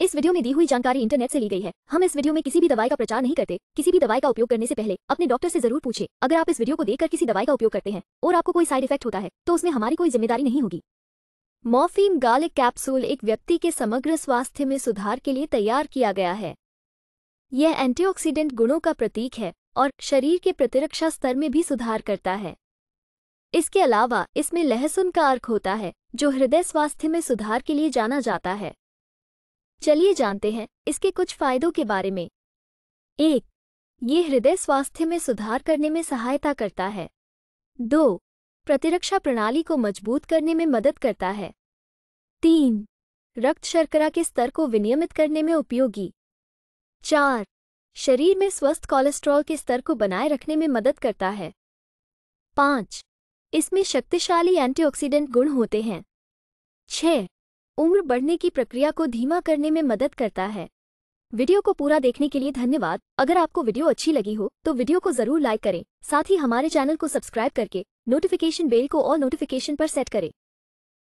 इस वीडियो में दी हुई जानकारी इंटरनेट से ली गई है हम इस वीडियो में किसी भी दवाई का प्रचार नहीं करते किसी भी दवाई का उपयोग करने से पहले अपने डॉक्टर से जरूर पूछे अगर आप इस वीडियो को देखकर किसी दवाई का उपयोग करते हैं और आपको कोई साइड इफेक्ट होता है तो उसमें हमारी कोई जिम्मेदारी नहीं होगी मोफीम गार्लिक कैप्सूल एक व्यक्ति के समग्र स्वास्थ्य में सुधार के लिए तैयार किया गया है यह एंटीऑक्सीडेंट गुणों का प्रतीक है और शरीर के प्रतिरक्षा स्तर में भी सुधार करता है इसके अलावा इसमें लहसुन का अर्क होता है जो हृदय स्वास्थ्य में सुधार के लिए जाना जाता है चलिए जानते हैं इसके कुछ फायदों के बारे में एक ये हृदय स्वास्थ्य में सुधार करने में सहायता करता है दो प्रतिरक्षा प्रणाली को मजबूत करने में मदद करता है तीन रक्त शर्करा के स्तर को विनियमित करने में उपयोगी चार शरीर में स्वस्थ कोलेस्ट्रॉल के स्तर को बनाए रखने में मदद करता है पाँच इसमें शक्तिशाली एंटीऑक्सीडेंट गुण होते हैं छह उम्र बढ़ने की प्रक्रिया को धीमा करने में मदद करता है वीडियो को पूरा देखने के लिए धन्यवाद अगर आपको वीडियो अच्छी लगी हो तो वीडियो को जरूर लाइक करें साथ ही हमारे चैनल को सब्सक्राइब करके नोटिफिकेशन बेल को और नोटिफिकेशन पर सेट करें